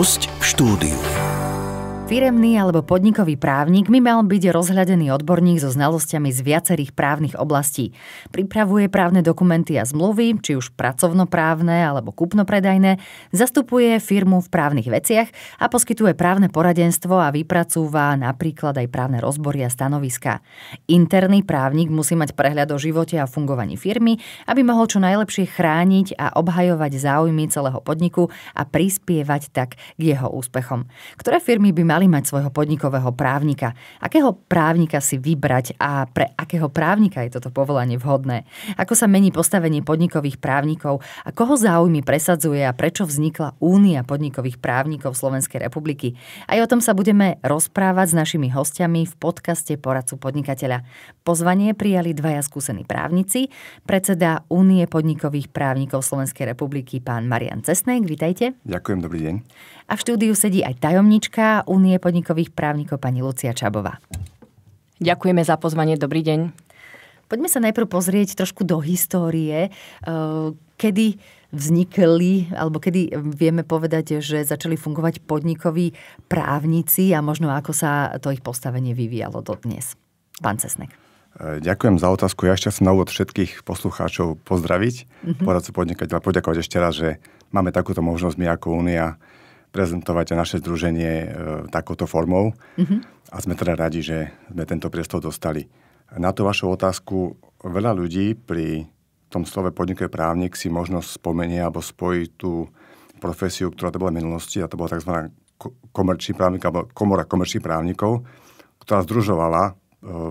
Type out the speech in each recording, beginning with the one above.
Host v štúdiu firemný alebo podnikový právnik by mal byť rozhľadený odborník so znalosťami z viacerých právnych oblastí. Pripravuje právne dokumenty a zmluvy, či už pracovnoprávne alebo kúpnopredajné, zastupuje firmu v právnych veciach a poskytuje právne poradenstvo a vypracúva napríklad aj právne rozbory a stanoviska. Interný právnik musí mať prehľad o živote a fungovaní firmy, aby mohol čo najlepšie chrániť a obhajovať záujmy celého podniku a prispievať tak k jeho úspechom. Ktoré firmy by mali mali mať svojho podnikového právnika. Akého právnika si vybrať a pre akého právnika je toto povolanie vhodné? Ako sa mení postavenie podnikových právnikov a koho záujmy presadzuje a prečo vznikla Únia podnikových právnikov Slovenskej republiky? Aj o tom sa budeme rozprávať s našimi hostiami v podcaste Poradcu podnikateľa. Pozvanie prijali dvaja skúsení právnici, predseda Únie podnikových právnikov Slovenskej republiky pán Marian Cesnej. Vítajte. Ďakujem, dobrý deň. A v štúdiu sedí aj tajomnička Únie podnikových právnikov pani Lucia Čabová. Ďakujeme za pozvanie, dobrý deň. Poďme sa najprv pozrieť trošku do histórie, e, kedy vznikli, alebo kedy vieme povedať, že začali fungovať podnikoví právnici a možno ako sa to ich postavenie vyvíjalo dodnes. Pán Cesnek. E, ďakujem za otázku. Ja ešte som na úvod všetkých poslucháčov pozdraviť, mm-hmm. poradcu podnikateľa, poďakovať ešte raz, že máme takúto možnosť my ako Únia prezentovať naše združenie e, takouto formou. Mm-hmm. A sme teda radi, že sme tento priestor dostali. Na tú vašu otázku veľa ľudí pri tom slove podnikuje právnik si možno spomenie alebo spojí tú profesiu, ktorá to bola v minulosti, a to bola tzv. komerčný právnik, alebo komora komerčných právnikov, ktorá združovala e,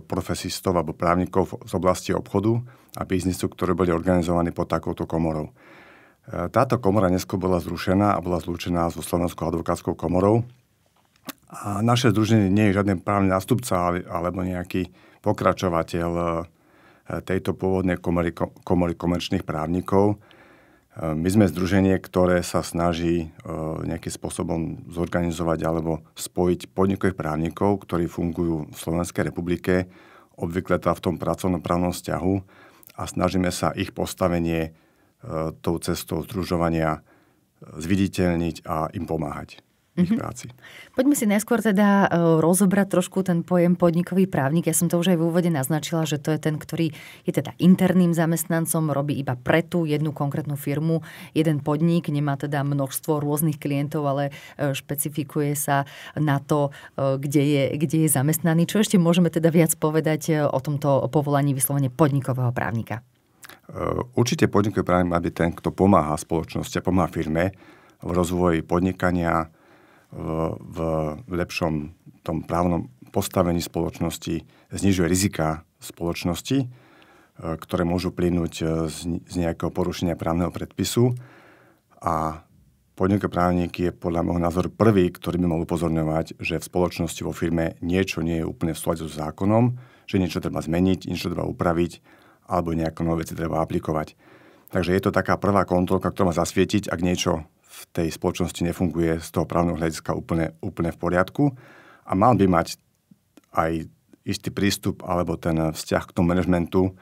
profesistov alebo právnikov z oblasti obchodu a biznisu, ktoré boli organizovaní pod takouto komorou. Táto komora neskôr bola zrušená a bola zlúčená so Slovenskou advokátskou komorou. A naše združenie nie je žiadny právny nástupca alebo nejaký pokračovateľ e, tejto pôvodnej komory, komory komerčných právnikov. E, my sme združenie, ktoré sa snaží e, nejakým spôsobom zorganizovať alebo spojiť podnikových právnikov, ktorí fungujú v Slovenskej republike, obvykle teda v tom pracovnoprávnom vzťahu a snažíme sa ich postavenie E, tou cestou združovania e, zviditeľniť a im pomáhať ich mhm. práci. Poďme si najskôr teda e, rozobrať trošku ten pojem podnikový právnik. Ja som to už aj v úvode naznačila, že to je ten, ktorý je teda interným zamestnancom, robí iba pre tú jednu konkrétnu firmu, jeden podnik, nemá teda množstvo rôznych klientov, ale špecifikuje sa na to, kde je, kde je zamestnaný. Čo ešte môžeme teda viac povedať o tomto povolaní vyslovene podnikového právnika? Eh, určite podnikové práve má byť ten, kto pomáha spoločnosti a pomáha firme v rozvoji podnikania, v, v lepšom tom právnom postavení spoločnosti, znižuje rizika spoločnosti, eh, ktoré môžu plynúť eh, z, z nejakého porušenia právneho predpisu. A podnikový právnik je podľa môjho názoru prvý, ktorý by mal upozorňovať, že v spoločnosti, vo firme niečo nie je úplne v súlade so zákonom, že niečo treba zmeniť, niečo treba upraviť alebo nejaké nové veci treba aplikovať. Takže je to taká prvá kontrolka, ktorá má zasvietiť, ak niečo v tej spoločnosti nefunguje z toho právneho hľadiska úplne, úplne v poriadku a mal by mať aj istý prístup alebo ten vzťah k tomu manažmentu,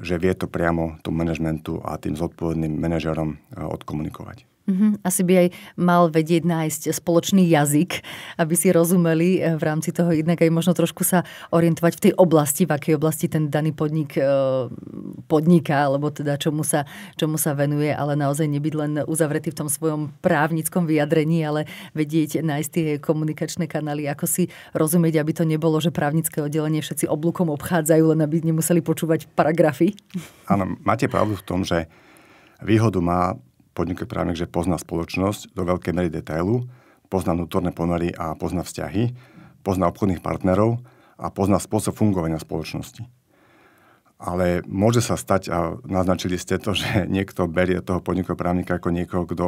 že vie to priamo tomu manažmentu a tým zodpovedným manažerom eh, odkomunikovať. Mm-hmm. Asi by aj mal vedieť nájsť spoločný jazyk, aby si rozumeli e, v rámci toho jednak aj možno trošku sa orientovať v tej oblasti, v akej oblasti ten daný podnik e, podniká, alebo teda čomu sa, čomu sa venuje, ale naozaj nebyť len uzavretý v tom svojom právnickom vyjadrení, ale vedieť nájsť tie komunikačné kanály, ako si rozumieť, aby to nebolo, že právnické oddelenie všetci oblúkom obchádzajú, len aby nemuseli počúvať paragrafy. Áno, máte pravdu v tom, že výhodu má podnikové právnik, že pozná spoločnosť do veľkej mery detailu, pozná nutorné pomery a pozná vzťahy, pozná obchodných partnerov a pozná spôsob fungovania spoločnosti. Ale môže sa stať, a naznačili ste to, že niekto berie toho podnikového právnika ako niekoho, kto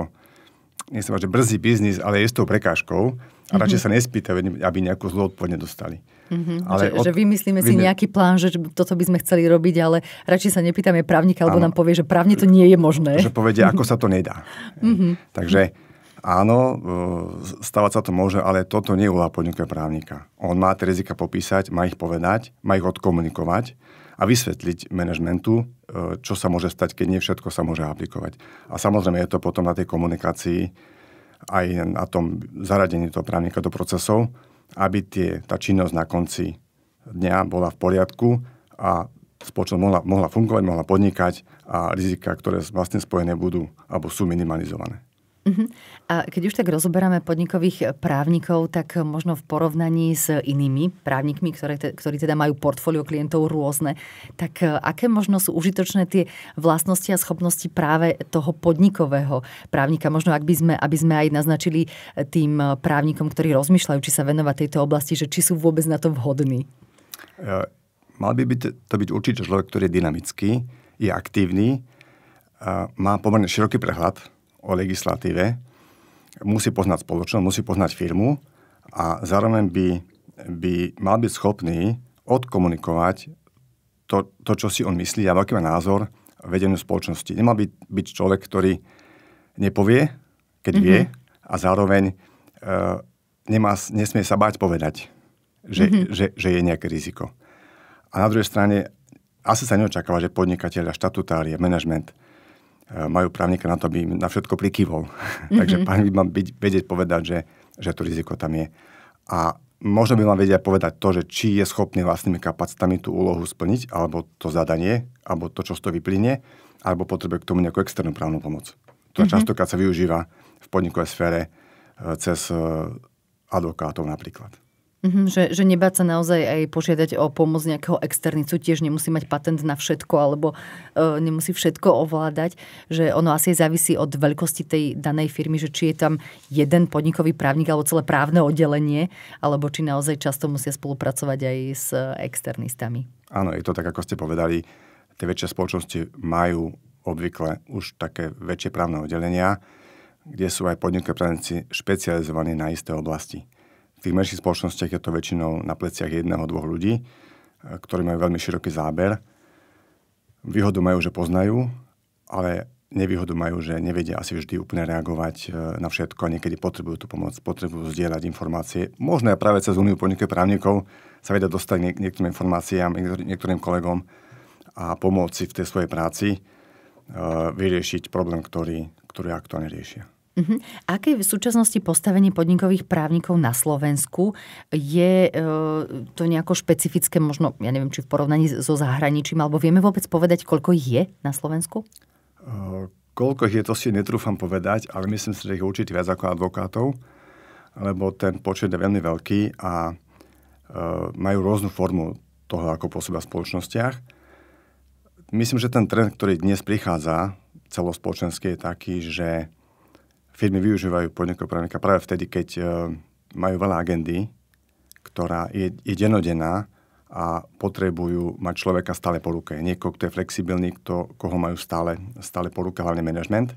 sa že brzý biznis, ale je s tou prekážkou a mm-hmm. radšej mhm. sa nespýtajú, aby nejakú zlú odpoveď nedostali. Mm-hmm. Ale že, od... že vymyslíme si nejaký plán, že toto by sme chceli robiť, ale radšej sa nepýtame právnika, alebo nám povie, že právne to nie je možné. Že povedia, ako sa to nedá. Mm-hmm. Takže áno, e, stávať sa to môže, ale toto nie je úloha podnikového právnika. On má tie rizika popísať, má ich povedať, má ich odkomunikovať a vysvetliť manažmentu, e, čo sa môže stať, keď nie všetko sa môže aplikovať. A samozrejme je to potom na tej komunikácii, aj na tom zaradení toho právnika do procesov, aby tie, tá činnosť na konci dňa bola v poriadku a spoločnosť mohla, mohla fungovať, mohla podnikať a rizika, ktoré vlastne spojené budú alebo sú minimalizované. Mhm. A keď už tak rozoberáme podnikových právnikov, tak možno v porovnaní s inými právnikmi, ktoré, ktorí teda majú portfólio klientov rôzne, tak e, aké možno sú užitočné tie vlastnosti a schopnosti práve toho podnikového právnika? Možno ak by sme, aby sme aj naznačili e, tým e, právnikom, ktorí rozmýšľajú, či sa venovať tejto oblasti, že či sú vôbec na to vhodní? Mal by byť, to byť určite človek, ktorý je dynamický, je aktívny, má pomerne široký prehľad o legislatíve musí poznať spoločnosť, musí poznať firmu a zároveň by, by mal byť schopný odkomunikovať to, to, čo si on myslí a aký má názor vedeniu spoločnosti. Nemal by byť človek, ktorý nepovie, keď mm-hmm. vie mhm. a zároveň e, nemá, nesmie sa báť povedať, že, mm-hmm. že, že je nejaké riziko. A na druhej strane asi sa neočakáva, že podnikateľ a štatutári a manažment E, majú právnika na to, aby na všetko prikývol. Mm-hmm. Takže mhm. pán by mal byť, vedieť povedať, že, že to riziko tam je. A možno by mal vedieť povedať to, že či je schopný vlastnými kapacitami tú úlohu splniť, alebo to zadanie, alebo to, čo z toho vyplynie, alebo potrebuje k tomu nejakú externú právnu pomoc. To mm-hmm. častokrát sa využíva v podnikovej sfére e, cez e, advokátov napríklad. Mm-hmm, že, že nebáť sa naozaj aj požiadať o pomoc nejakého externicu, tiež nemusí mať patent na všetko alebo e, nemusí všetko ovládať, že ono asi závisí od veľkosti tej danej firmy, že či je tam jeden podnikový právnik alebo celé právne oddelenie, alebo či naozaj často musia spolupracovať aj s externistami. Áno, je to tak, ako ste povedali, tie väčšie spoločnosti majú obvykle už také väčšie právne oddelenia, kde sú aj podnikové právnici špecializovaní na isté oblasti. V tých menších spoločnostiach je to väčšinou na pleciach jedného, dvoch ľudí, e, ktorí majú veľmi široký záber. Výhodu majú, že poznajú, ale nevýhodu majú, že nevedia asi vždy úplne reagovať e, na všetko a niekedy potrebujú tú pomoc, potrebujú zdieľať informácie. Možno aj práve cez Uniu podnikov právnikov sa vedia dostať niektorým informáciám, niektorým kolegom a pomôcť si v tej svojej práci e, vyriešiť problém, ktorý, ktorý aktuálne riešia. Uh-huh. Aké v súčasnosti postavenie podnikových právnikov na Slovensku? Je e, to nejako špecifické, možno, ja neviem, či v porovnaní so zahraničím, alebo vieme vôbec povedať, koľko ich je na Slovensku? E, koľko ich je, to si netrúfam povedať, ale myslím si, že ich určite viac ako advokátov, lebo ten počet je veľmi veľký a e, majú rôznu formu toho, ako pôsobia v spoločnostiach. Myslím, že ten trend, ktorý dnes prichádza celospočenský, je taký, že firmy využívajú podnikov právnika práve vtedy, keď e, majú veľa agendy, ktorá je, je denodenná a potrebujú mať človeka stále po ruke. Niekoho, kto je flexibilný, kto, koho majú stále, stále po ruke, hlavne management.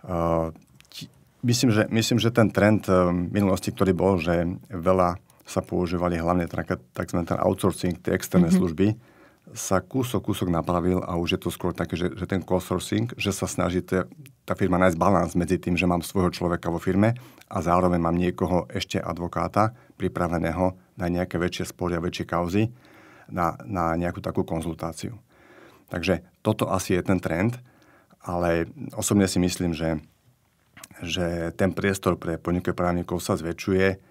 Uh, myslím, že, myslím, že ten trend v e, minulosti, ktorý bol, že veľa sa používali hlavne tzv. outsourcing, tie externé mm-hmm. služby, sa kúsok, kúsok napravil a už je to skôr také, že, že ten co-sourcing, že sa snaží tá, tá firma nájsť balans medzi tým, že mám svojho človeka vo firme a zároveň mám niekoho ešte advokáta pripraveného na nejaké väčšie spory a väčšie kauzy, na, na nejakú takú konzultáciu. Takže toto asi je ten trend, ale osobne si myslím, že, že ten priestor pre právnikov sa zväčšuje,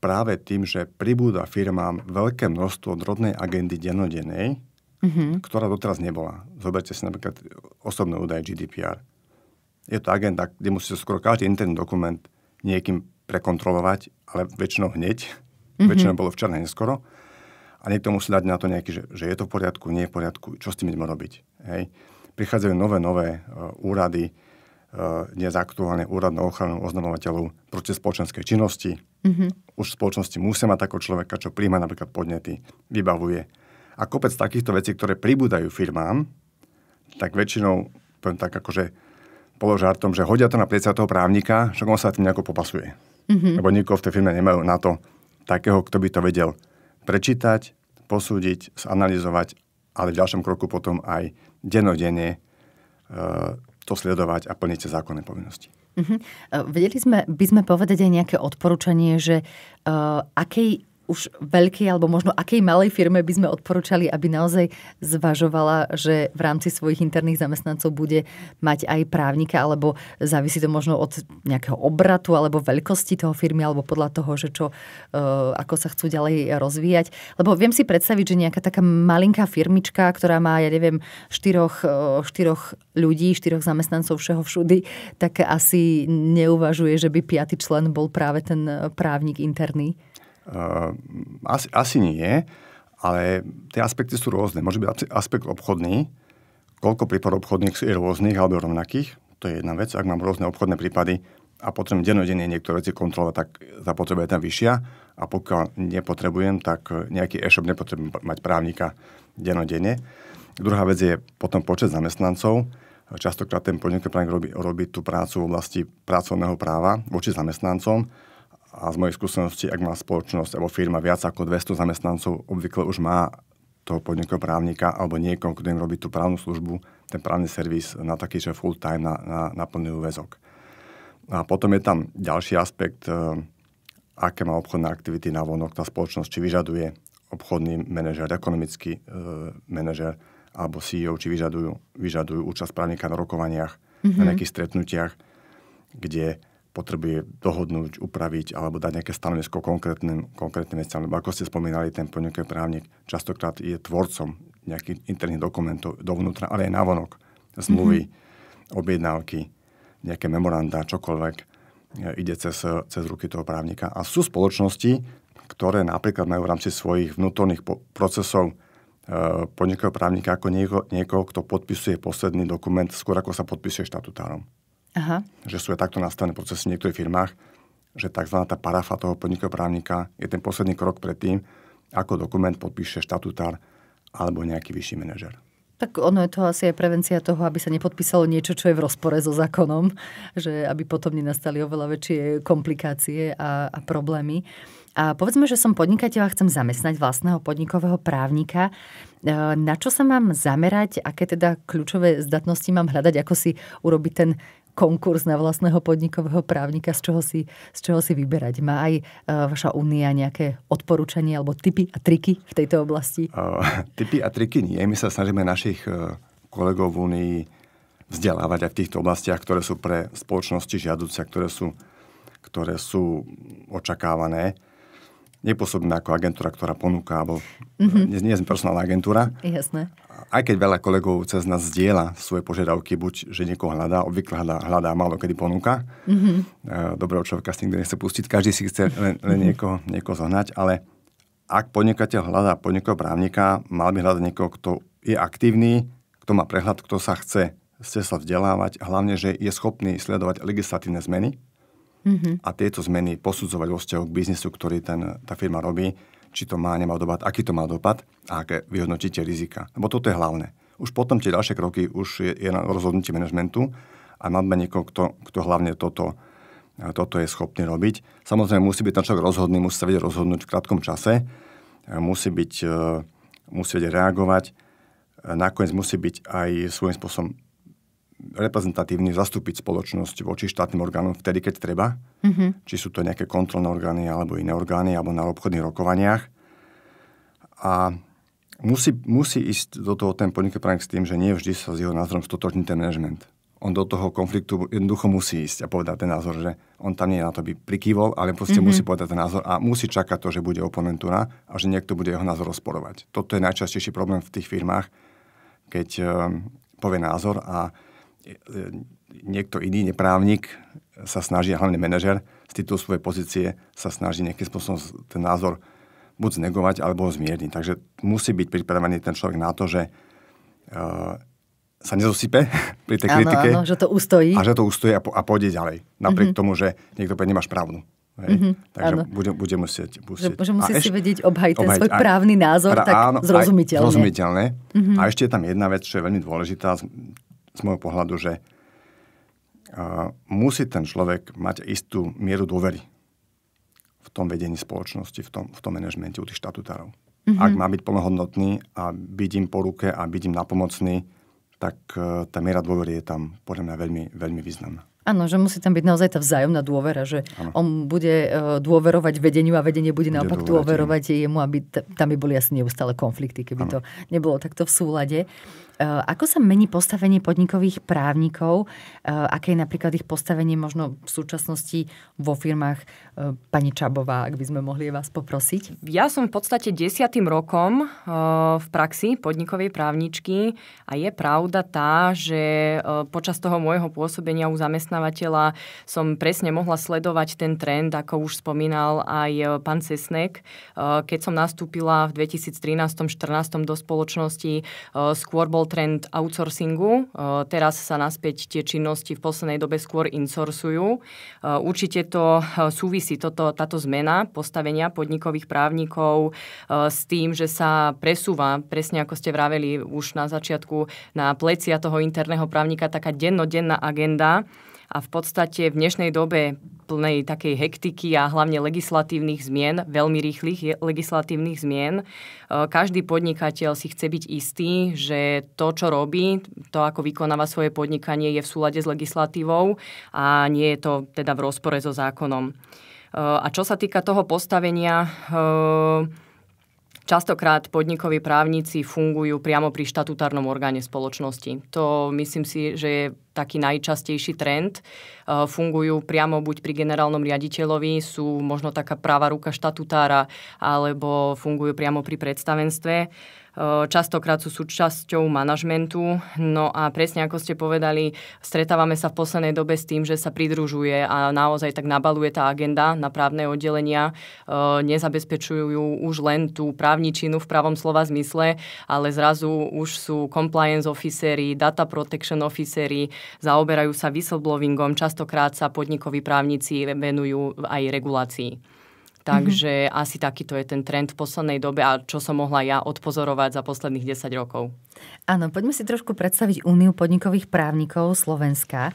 práve tým, že pribúda firmám veľké množstvo drobnej agendy denodenej, mm-hmm. ktorá doteraz nebola. Zoberte si napríklad osobné údaje GDPR. Je to agenda, kde musíte skoro každý interný dokument niekým prekontrolovať, ale väčšinou hneď. Mm-hmm. Väčšinou bolo včera neskoro. A niekto musí dať na to nejaký, že, že je to v poriadku, nie je v poriadku, čo s tým ideme robiť. Hej. Prichádzajú nové, nové uh, úrady, uh, dnes aktuálne úrad na ochranu oznamovateľov proti spoločenskej činnosti, Mm-hmm. Už v spoločnosti musia mať takého človeka, čo príjma napríklad podnety, vybavuje. A kopec takýchto vecí, ktoré pribúdajú firmám, tak väčšinou, poviem tak akože položartom, že hodia to na plecia toho právnika, že on sa tým nejako popasuje. Mm-hmm. Lebo nikoho v tej firme nemajú na to takého, kto by to vedel prečítať, posúdiť, zanalizovať, ale v ďalšom kroku potom aj denodene e, eh, to sledovať a plniť zákonné povinnosti. Uh-huh. Vedeli sme, by sme povedať aj nejaké odporúčanie, že uh, akej už veľkej alebo možno akej malej firme by sme odporúčali, aby naozaj zvažovala, že v rámci svojich interných zamestnancov bude mať aj právnika, alebo závisí to možno od nejakého obratu alebo veľkosti toho firmy, alebo podľa toho, že čo, eh, ako sa chcú ďalej rozvíjať. Lebo viem si predstaviť, že nejaká taká malinká firmička, ktorá má, ja neviem, štyroch, eh, štyroch ľudí, štyroch zamestnancov všeho všudy, tak asi neuvažuje, že by piaty člen bol práve ten eh, právnik interný. Ehm, asi, asi nie, ale tie aspekty sú rôzne. Môže byť aspekt obchodný, koľko prípadov obchodných je rôznych alebo rovnakých, to je jedna vec. Ak mám rôzne obchodné prípady a potrebujem dennodenne niektoré veci kontrolovať, tak tá potreba je tam vyššia a pokiaľ nepotrebujem, tak nejaký e-shop nepotrebujem mať právnika dennodenne. Druhá vec je potom počet zamestnancov. Častokrát ten podnikateľ robí, robí tú prácu v oblasti pracovného práva voči zamestnancom a z mojej skúsenosti, ak má spoločnosť alebo firma viac ako 200 zamestnancov, obvykle už má toho podnikov právnika alebo niekom, kto im robí tú právnu službu, ten právny servis na taký, že full time na, na, na plný úvezok. A potom je tam ďalší aspekt, e, aké má obchodné aktivity na vonok tá spoločnosť, či vyžaduje obchodný manažer, ekonomický e, manažer alebo CEO, či vyžadujú, vyžadujú účasť právnika na rokovaniach, mm-hmm. na mhm. nejakých stretnutiach, kde potrebuje dohodnúť, upraviť alebo dať nejaké stanovisko konkrétnym, konkrétnym veciam. Lebo ako ste spomínali, ten podnikový právnik častokrát je tvorcom nejakých interných dokumentov dovnútra, ale aj navonok. Zmluvy, mm-hmm. objednávky, nejaké memoranda, čokoľvek e, ide cez, cez ruky toho právnika. A sú spoločnosti, ktoré napríklad majú v rámci svojich vnútorných po- procesov e, podnikového právnika ako nieko, niekoho, kto podpisuje posledný dokument skôr ako sa podpisuje štatutárom. Aha. že sú aj takto nastavené procesy v niektorých firmách, že tzv. tá parafa toho podnikového právnika je ten posledný krok pred tým, ako dokument podpíše štatutár alebo nejaký vyšší manažer. Tak ono je to asi aj prevencia toho, aby sa nepodpísalo niečo, čo je v rozpore so zákonom, že aby potom nenastali oveľa väčšie komplikácie a, a problémy. A povedzme, že som podnikateľ a chcem zamestnať vlastného podnikového právnika. E, na čo sa mám zamerať? Aké teda kľúčové zdatnosti mám hľadať? Ako si urobiť ten konkurs na vlastného podnikového právnika, z čoho si, z čoho si vyberať. Má aj e, vaša únia nejaké odporúčania alebo typy a triky v tejto oblasti? Uh, e, typy a triky nie. My sa snažíme našich e, kolegov v únii vzdelávať aj v týchto oblastiach, ktoré sú pre spoločnosti žiaduce, ktoré sú, ktoré sú očakávané nepôsobíme ako agentúra, ktorá ponúka, alebo mm-hmm. nie, nie sme personálna agentúra. Jasné. Aj keď veľa kolegov cez nás zdieľa svoje požiadavky, buď že niekoho hľadá, obvykle hľadá, hľadá málo kedy ponúka. Mm-hmm. Dobrého človeka si nikto nechce pustiť, každý si chce len, len mhm. niekoho, niekoho zohnať, ale ak podnikateľ hľadá podnikového právnika, mal by hľadať niekoho, kto je aktívny, kto má prehľad, kto sa chce, chce sa vzdelávať, hlavne, že je schopný sledovať legislatívne zmeny, mm-hmm. a tieto zmeny posudzovať vo vzťahu k biznisu, ktorý ten, tá firma robí, či to má, nemá dopad, aký to má dopad a aké vyhodnotíte rizika. Lebo toto je hlavné. Už potom tie ďalšie kroky už je, je na rozhodnutie manažmentu a máme niekoho, kto, kto hlavne toto, toto je schopný robiť. Samozrejme musí byť ten človek rozhodný, musí sa vedieť rozhodnúť v krátkom čase, musí, byť, e, musí vedieť reagovať, e, nakoniec musí byť aj svojím spôsobom reprezentatívne zastúpiť spoločnosť voči štátnym orgánom vtedy, keď treba. Mm-hmm. Či sú to nejaké kontrolné orgány alebo iné orgány, alebo na obchodných rokovaniach. A musí, musí ísť do toho ten podnikateľ s tým, že nie vždy sa s jeho názorom stotožní ten management. On do toho konfliktu jednoducho musí ísť a povedať ten názor, že on tam nie je na to by prikývol, ale proste mm-hmm. musí povedať ten názor a musí čakať to, že bude oponentúra a že niekto bude jeho názor rozporovať. Toto je najčastejší problém v tých firmách, keď um, povie názor a E, e, niekto iný, neprávnik, sa snaží, a hlavne manažer, z titulu svojej pozície sa snaží nejakým spôsobom ten názor buď znegovať, alebo ho zmierniť. Takže musí byť pripravený ten človek na to, že uh, sa nezosype pri tej áno, kritike. Áno, že to ustojí. A že to ustojí a, po, a pôjde ďalej. Napriek mm-hmm. tomu, že niekto povie, nemáš pravdu. Hej? Mm-hmm, Takže áno. bude, bude musieť, musieť. Že, že musí a si ešte, vedieť obhajiť ten svoj aj, právny názor pra, tak áno, zrozumiteľne. Zrozumiteľne. Mm-hmm. A ešte je tam jedna vec, čo je veľmi dôležitá, z môjho pohľadu, že musí ten človek mať istú mieru dôvery v tom vedení spoločnosti, v tom, v tom manažmente u tých štatutárov. Mm-hmm. Ak má byť plnohodnotný a byť im po ruke a byť im napomocný, tak e, tá miera dôvery je tam podľa mňa veľmi, veľmi významná. Áno, že musí tam byť naozaj tá vzájomná dôvera, že ano. on bude e, dôverovať vedeniu a vedenie bude, bude naopak dôverovať jemu, aby t- tam by boli asi neustále konflikty, keby ano. to nebolo takto v súlade. Eh, ako sa mení postavenie podnikových právnikov? Eh, aké je napríklad ich postavenie možno v súčasnosti vo firmách? Eh, pani Čabová, ak by sme mohli vás poprosiť. Ja som v podstate desiatým rokom v praxi podnikovej právničky a je pravda tá, že počas toho môjho pôsobenia u zamestnávateľa som presne mohla sledovať ten trend, ako už spomínal aj pán Cesnek. Keď som nastúpila v 2013-2014 do spoločnosti, skôr bol trend outsourcingu. E, teraz sa naspäť tie činnosti v poslednej dobe skôr insourcujú. E, určite to e, súvisí toto, táto zmena postavenia podnikových právnikov s tým, že sa presúva, presne ako ste vraveli už na začiatku, na plecia toho interného právnika taká dennodenná agenda, a v podstate v dnešnej dobe plnej takej hektiky a hlavne legislatívnych zmien, veľmi rýchlych legislatívnych zmien, e, každý podnikateľ si chce byť istý, že to, čo robí, to, ako vykonáva svoje podnikanie, je v súlade s legislatívou a nie je to teda v rozpore so zákonom. E, a čo sa týka toho postavenia, e, Častokrát podnikoví právnici fungujú priamo pri štatutárnom orgáne spoločnosti. To myslím si, že je taký najčastejší trend. E, fungujú priamo buď pri generálnom riaditeľovi, sú možno taká práva ruka štatutára, alebo fungujú priamo pri predstavenstve. Eh, častokrát sú súčasťou manažmentu. No a presne ako ste povedali, stretávame sa v poslednej dobe s tým, že sa pridružuje a naozaj tak nabaluje tá agenda na právne oddelenia. Eh, nezabezpečujú už len tú právničinu v pravom slova zmysle, ale zrazu už sú compliance officery, data protection officery, zaoberajú sa whistleblowingom, častokrát sa podnikoví právnici venujú aj regulácii. Takže mm-hmm. asi takýto je ten trend v poslednej dobe a čo som mohla ja odpozorovať za posledných 10 rokov. Áno, poďme si trošku predstaviť Úniu podnikových právnikov Slovenska. E,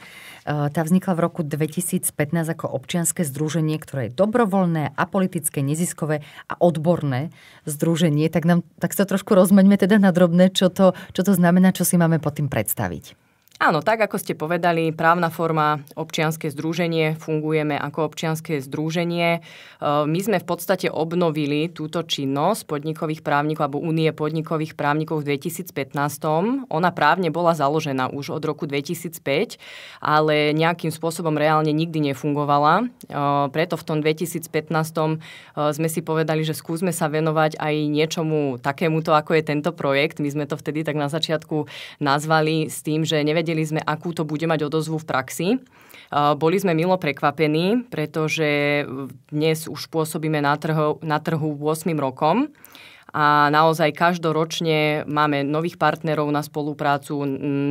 tá vznikla v roku 2015 ako občianske združenie, ktoré je dobrovoľné, apolitické, neziskové a odborné združenie. Tak, nám, tak sa trošku rozmeňme teda na drobné, čo to, čo to znamená, čo si máme pod tým predstaviť. Áno, tak ako ste povedali, právna forma občianske združenie, fungujeme ako občianske združenie. E, my sme v podstate obnovili túto činnosť podnikových právnikov alebo Únie podnikových právnikov v 2015. Ona právne bola založená už od roku 2005, ale nejakým spôsobom reálne nikdy nefungovala. E, preto v tom 2015 e, sme si povedali, že skúsme sa venovať aj niečomu takémuto, ako je tento projekt. My sme to vtedy tak na začiatku nazvali s tým, že nevedeli nevedeli sme, akú to bude mať odozvu v praxi. E, boli sme milo prekvapení, pretože dnes už pôsobíme na trhu, na trhu 8 rokom a naozaj každoročne máme nových partnerov na spoluprácu,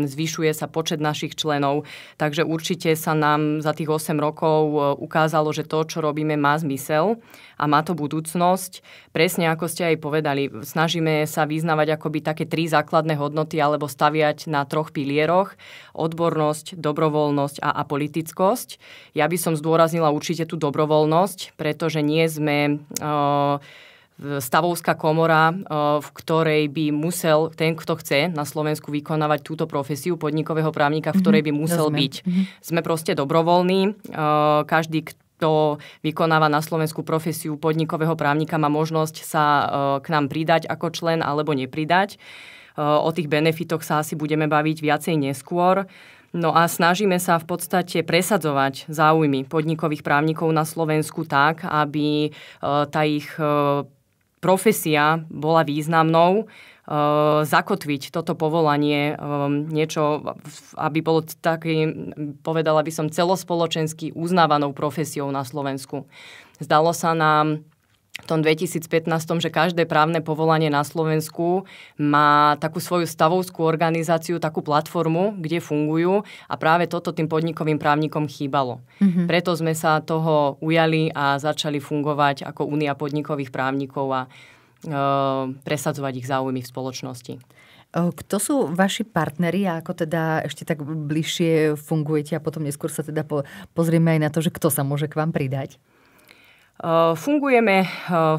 zvyšuje sa počet našich členov, takže určite sa nám za tých 8 rokov e, ukázalo, že to, čo robíme, má zmysel a má to budúcnosť. Presne ako ste aj povedali, snažíme sa vyznavať akoby také tri základné hodnoty alebo staviať na troch pilieroch odbornosť, dobrovoľnosť a apolitickosť. Ja by som zdôraznila určite tú dobrovoľnosť, pretože nie sme... Uh, stavovská komora, e, v ktorej by musel ten, kto chce na Slovensku vykonávať túto profesiu podnikového právnika, v mhm, ktorej by musel Rozumiem. byť. Mhm. Sme proste dobrovoľní. E, každý, kto vykonáva na Slovensku profesiu podnikového právnika, má možnosť sa e, k nám pridať ako člen alebo nepridať. O tých benefitoch sa asi budeme baviť viacej neskôr. No a snažíme sa v podstate presadzovať záujmy podnikových právnikov na Slovensku tak, aby tá ich profesia bola významnou, eh, zakotviť toto povolanie, eh, niečo, aby bolo taký, povedala by som, celospoločensky uznávanou profesiou na Slovensku. Zdalo sa nám v tom 2015, že každé právne povolanie na Slovensku má takú svoju stavovskú organizáciu, takú platformu, kde fungujú a práve toto tým podnikovým právnikom chýbalo. Mm-hmm. Preto sme sa toho ujali a začali fungovať ako Únia podnikových právnikov a e, presadzovať ich záujmy v spoločnosti. E, kto sú vaši partneri a ako teda ešte tak bližšie fungujete a potom neskôr sa teda po, pozrieme aj na to, že kto sa môže k vám pridať? Eh, fungujeme eh,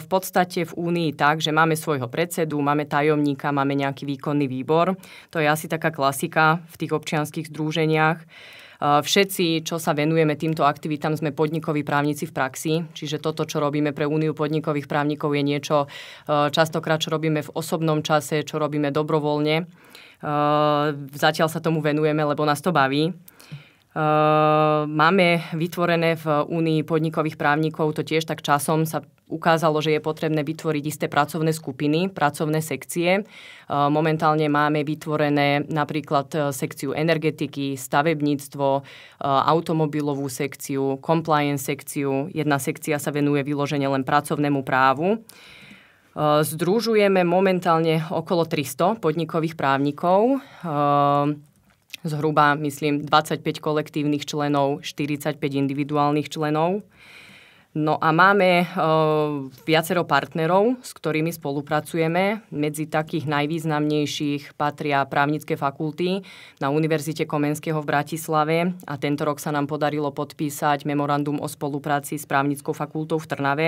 v podstate v Únii tak, že máme svojho predsedu, máme tajomníka, máme nejaký výkonný výbor. To je asi taká klasika v tých občianských združeniach. Eh, všetci, čo sa venujeme týmto aktivitám, sme podnikoví právnici v praxi, čiže toto, čo robíme pre Úniu podnikových právnikov, je niečo častokrát, čo robíme v osobnom čase, čo robíme dobrovoľne. Zatiaľ sa tomu venujeme, lebo nás to baví. Ehm, máme vytvorené v Únii podnikových právnikov, to tiež tak časom sa ukázalo, že je potrebné vytvoriť isté pracovné skupiny, pracovné sekcie. Ehm, momentálne máme vytvorené napríklad e, sekciu energetiky, stavebníctvo, e, automobilovú sekciu, compliance sekciu. Jedna sekcia sa venuje vyložene len pracovnému právu. Ehm, združujeme momentálne okolo 300 podnikových právnikov zhruba, myslím, 25 kolektívnych členov, 45 individuálnych členov. No a máme e, viacero partnerov, s ktorými spolupracujeme. Medzi takých najvýznamnejších patria právnické fakulty na Univerzite Komenského v Bratislave a tento rok sa nám podarilo podpísať memorandum o spolupráci s právnickou fakultou v Trnave.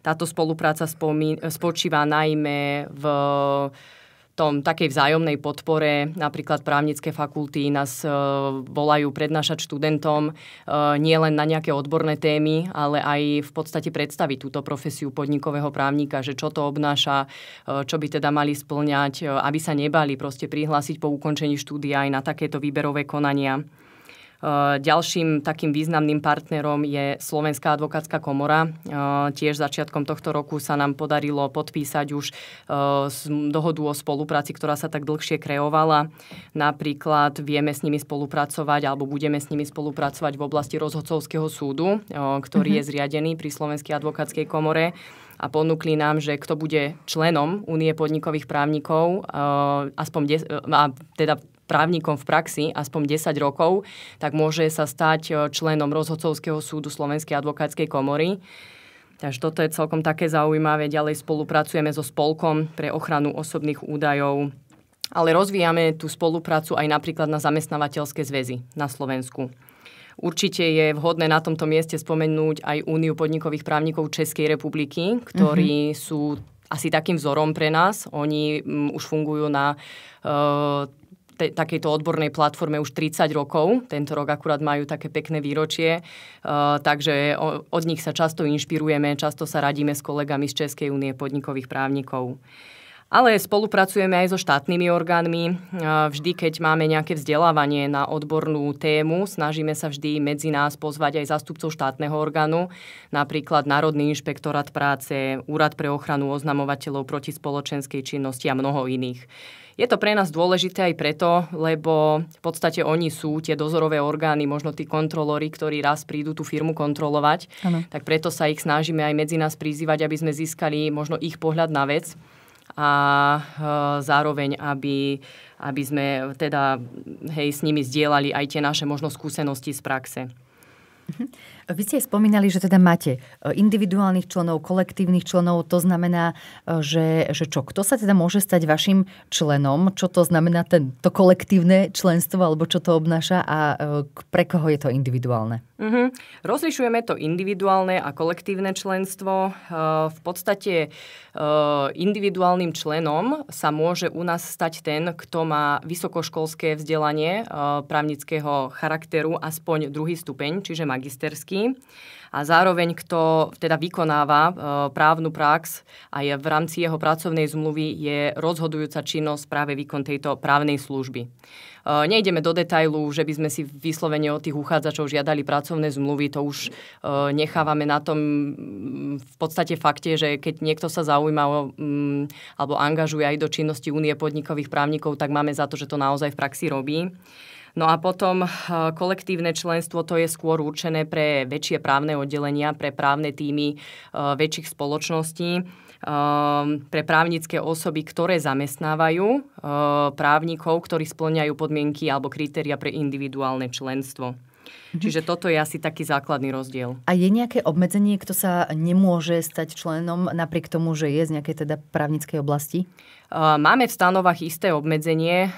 Táto spolupráca spočíva najmä v tom takej vzájomnej podpore, napríklad právnické fakulty nás e, volajú prednášať študentom e, nie len na nejaké odborné témy, ale aj v podstate predstaviť túto profesiu podnikového právnika, že čo to obnáša, e, čo by teda mali splňať, e, aby sa nebali proste prihlásiť po ukončení štúdia aj na takéto výberové konania. Eh, ďalším takým významným partnerom je Slovenská advokátska komora. Eh, tiež začiatkom tohto roku sa nám podarilo podpísať už eh, dohodu o spolupráci, ktorá sa tak dlhšie kreovala. Napríklad vieme s nimi spolupracovať alebo budeme s nimi spolupracovať v oblasti rozhodcovského súdu, ktorý mhm. je zriadený pri Slovenskej advokátskej komore a ponúkli nám, že kto bude členom Únie podnikových právnikov, aspoň des- a teda právnikom v praxi aspoň 10 rokov, tak môže sa stať e, členom rozhodcovského súdu Slovenskej advokátskej komory. Takže toto je celkom také zaujímavé. Ďalej spolupracujeme so Spolkom pre ochranu osobných údajov, ale rozvíjame tú spoluprácu aj napríklad na zamestnávateľské zväzy na Slovensku. Určite je vhodné na tomto mieste spomenúť aj Úniu podnikových právnikov Českej republiky, ktorí mm-hmm. sú asi takým vzorom pre nás. Oni m, mm, už fungujú na e, te, takejto odbornej platforme už 30 rokov. Tento rok akurát majú také pekné výročie, uh, takže o, od nich sa často inšpirujeme, často sa radíme s kolegami z Českej únie podnikových právnikov. Ale spolupracujeme aj so štátnymi orgánmi. E, vždy, keď máme nejaké vzdelávanie na odbornú tému, snažíme sa vždy medzi nás pozvať aj zástupcov štátneho orgánu, napríklad Národný inšpektorát práce, Úrad pre ochranu oznamovateľov proti spoločenskej činnosti a mnoho iných. Je to pre nás dôležité aj preto, lebo v podstate oni sú tie dozorové orgány, možno tí kontrolóri, ktorí raz prídu tú firmu kontrolovať. Ano. Tak preto sa ich snažíme aj medzi nás prizývať, aby sme získali možno ich pohľad na vec a e, zároveň, aby, aby sme teda hej, s nimi zdieľali aj tie naše možno skúsenosti z praxe. Mhm. Vy ste spomínali, že teda máte e, individuálnych členov, kolektívnych členov, to znamená, e, že, že čo, kto sa teda môže stať vašim členom, čo to znamená ten, to kolektívne členstvo, alebo čo to obnáša a e, pre koho je to individuálne? Mm-hmm. Rozlišujeme to individuálne a kolektívne členstvo. V podstate individuálnym členom sa môže u nás stať ten, kto má vysokoškolské vzdelanie právnického charakteru, aspoň druhý stupeň, čiže magisterský oblasti a zároveň kto teda vykonáva e, právnu prax a je v rámci jeho pracovnej zmluvy je rozhodujúca činnosť práve výkon tejto právnej služby. E, nejdeme do detailu, že by sme si vyslovene od tých uchádzačov žiadali pracovné zmluvy, to už e, nechávame na tom mm, v podstate fakte, že keď niekto sa zaujíma mm, alebo angažuje aj do činnosti únie podnikových právnikov, tak máme za to, že to naozaj v praxi robí. No a potom eh, kolektívne členstvo to je skôr určené pre väčšie právne oddelenia, pre právne týmy eh, väčších spoločností eh, pre právnické osoby, ktoré zamestnávajú právnikov, ktorí splňajú podmienky alebo kritéria pre individuálne členstvo. Čiže toto je asi taký základný rozdiel. A je nejaké obmedzenie, kto sa nemôže stať členom napriek tomu, že je z nejakej teda právnickej oblasti? Máme v stanovách isté obmedzenie.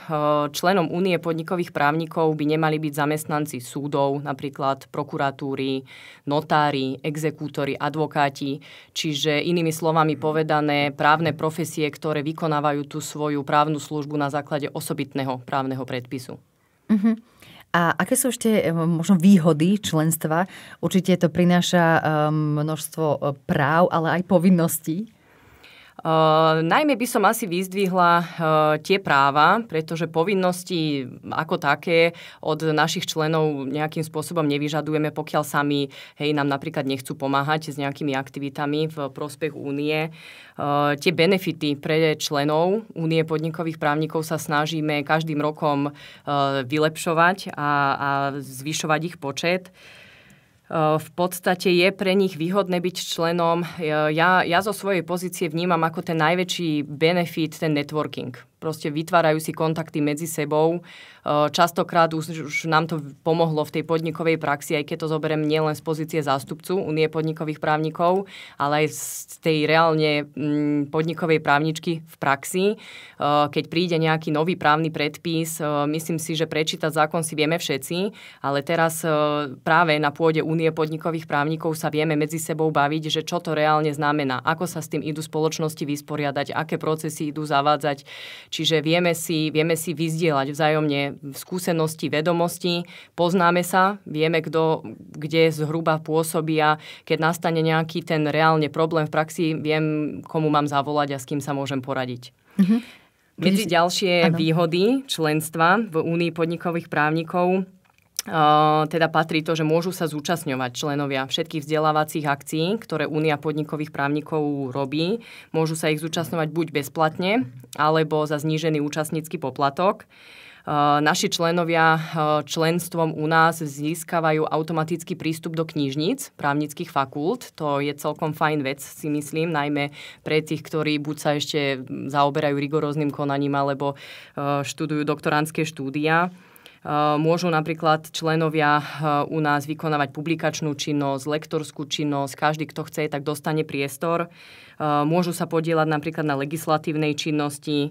Členom únie podnikových právnikov by nemali byť zamestnanci súdov, napríklad prokuratúry, notári, exekútori, advokáti. Čiže inými slovami povedané, právne profesie, ktoré vykonávajú tú svoju právnu službu na základe osobitného právneho predpisu. Uh-huh. A aké sú ešte e, možno výhody členstva? Určite to prináša ehm, množstvo e, práv, ale aj povinností. Uh, najmä by som asi vyzdvihla uh, tie práva, pretože povinnosti ako také od našich členov nejakým spôsobom nevyžadujeme, pokiaľ sami hej, nám napríklad nechcú pomáhať s nejakými aktivitami v prospech únie. Uh, tie benefity pre členov únie podnikových právnikov sa snažíme každým rokom vylepšovať a, a zvyšovať ich počet. Eh, v podstate je pre nich výhodné byť členom. Ja, ja zo svojej pozície vnímam ako ten najväčší benefit ten networking proste vytvárajú si kontakty medzi sebou. E, častokrát už, už nám to pomohlo v tej podnikovej praxi, aj keď to zoberiem nielen z pozície zástupcu Unie podnikových právnikov, ale aj z tej reálne mm, podnikovej právničky v praxi. E, keď príde nejaký nový právny predpis, e, myslím si, že prečítať zákon si vieme všetci, ale teraz práve na pôde Únie podnikových právnikov sa vieme medzi sebou baviť, že čo to reálne znamená, ako sa s tým idú spoločnosti vysporiadať, aké procesy idú zavádzať, Čiže vieme si, vieme si vyzdielať vzájomne skúsenosti, vedomosti, poznáme sa, vieme, kto, kde zhruba pôsobí a keď nastane nejaký ten reálne problém v praxi, viem, komu mám zavolať a s kým sa môžem poradiť. Mm-hmm. Medzi ďalšie ano. výhody členstva v Únii podnikových právnikov teda patrí to, že môžu sa zúčastňovať členovia všetkých vzdelávacích akcií, ktoré Únia podnikových právnikov robí. Môžu sa ich zúčastňovať buď bezplatne, alebo za znížený účastnícky poplatok. Naši členovia členstvom u nás získavajú automatický prístup do knižnic právnických fakult. To je celkom fajn vec, si myslím, najmä pre tých, ktorí buď sa ešte zaoberajú rigoróznym konaním alebo študujú doktorantské štúdia Eh, môžu napríklad členovia eh, u nás vykonávať publikačnú činnosť, lektorskú činnosť. Každý, kto chce, tak dostane priestor. Eh, môžu sa podielať napríklad na legislatívnej činnosti eh,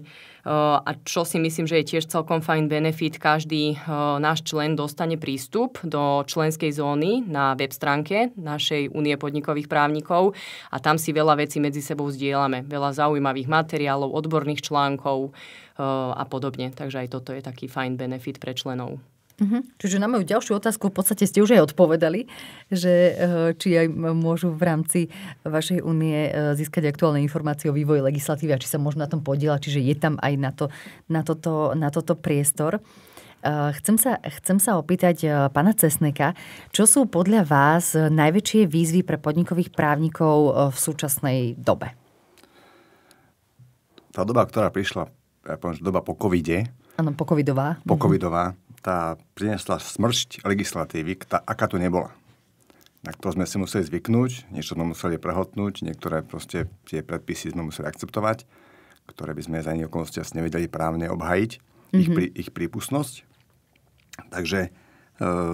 a čo si myslím, že je tiež celkom fajn benefit, každý eh, náš člen dostane prístup do členskej zóny na web stránke našej únie podnikových právnikov a tam si veľa vecí medzi sebou zdieľame. Veľa zaujímavých materiálov, odborných článkov a podobne. Takže aj toto je taký fajn benefit pre členov. Mm-hmm. Čiže na moju ďalšiu otázku v podstate ste už aj odpovedali, že eh, či aj môžu v rámci vašej únie eh, získať aktuálne informácie o vývoji legislatívy a či sa môžu na tom podielať, čiže je tam aj na, to, na, toto, na toto priestor. Eh, chcem sa, chcem sa opýtať pána Cesneka, čo sú podľa vás najväčšie výzvy pre podnikových právnikov v súčasnej dobe? Tá doba, ktorá prišla, ja poviem, doba po covide. Áno, po covidová. Po mhm. covidová tá priniesla smršť legislatívy, tá, aká tu nebola. Na to sme si museli zvyknúť, niečo sme museli prehotnúť, niektoré proste tie predpisy sme museli akceptovať, ktoré by sme za iné asi nevedeli právne obhajiť, mm-hmm. ich, mhm. pri, ich prípustnosť. Takže e,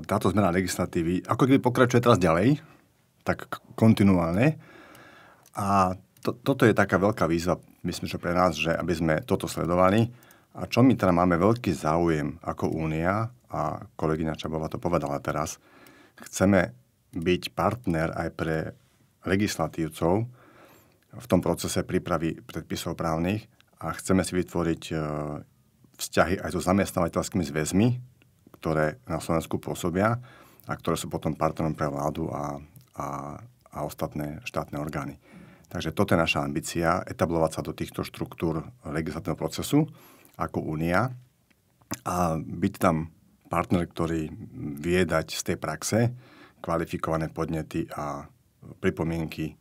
táto zmena legislatívy, ako keby pokračuje teraz ďalej, tak kontinuálne. A to, toto je taká veľká výzva, myslím, že pre nás, že aby sme toto sledovali, a čo my teda máme veľký záujem ako Únia, a kolegyňa Čabová to povedala teraz, chceme byť partner aj pre legislatívcov v tom procese prípravy predpisov právnych a chceme si vytvoriť e, vzťahy aj so zamestnávateľskými zväzmi, ktoré na Slovensku pôsobia a ktoré sú potom partnerom pre vládu a, a, a ostatné štátne orgány. Takže toto je naša ambícia, etablovať sa do týchto štruktúr legislatívneho procesu ako únia a byť tam partner, ktorý vie dať z tej praxe kvalifikované podnety a pripomienky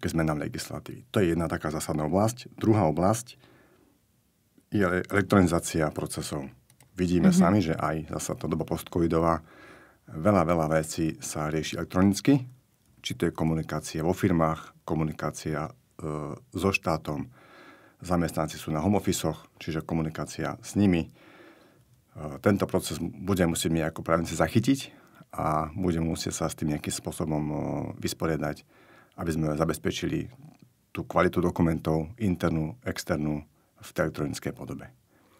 ke zmenám legislatívy. To je jedna taká zásadná oblasť. Druhá oblasť je elektronizácia procesov. Vidíme mm-hmm. sami, že aj zasa tá doba postcovidová veľa, veľa vecí sa rieši elektronicky, či to je komunikácia vo firmách, komunikácia e, so štátom, zamestnanci sú na home office, čiže komunikácia s nimi. E, tento proces budeme musieť my ako právnici zachytiť a budeme musieť sa s tým nejakým spôsobom e, vysporiadať, aby sme zabezpečili tú kvalitu dokumentov, internú, externú, v elektronickej podobe.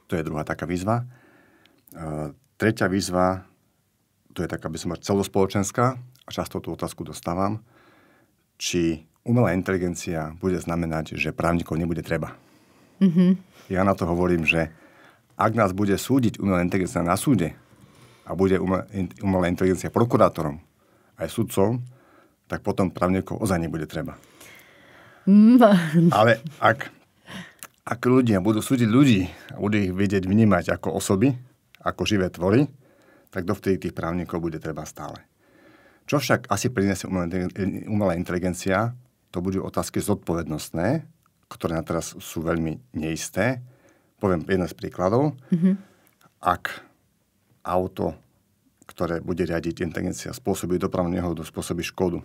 To je druhá taká výzva. E, tretia výzva, to je taká, aby som celospoločenská, a často tú otázku dostávam, či umelá inteligencia bude znamenať, že právnikov nebude treba. Mm-hmm. Ja na to hovorím, že ak nás bude súdiť umelá inteligencia na súde a bude umelá inteligencia prokurátorom aj sudcom, tak potom právnikov ozaj nebude treba. Mm-hmm. Ale ak, ak ľudia budú súdiť ľudí a budú ich vedieť vnímať ako osoby, ako živé tvory, tak dovtedy tých právnikov bude treba stále. Čo však asi priniesie umelá inteligencia, to budú otázky zodpovednostné, ktoré na teraz sú veľmi neisté. Poviem jeden z príkladov. Mm-hmm. Ak auto, ktoré bude riadiť inteligencia, spôsobí dopravnú nehodu, spôsobí škodu,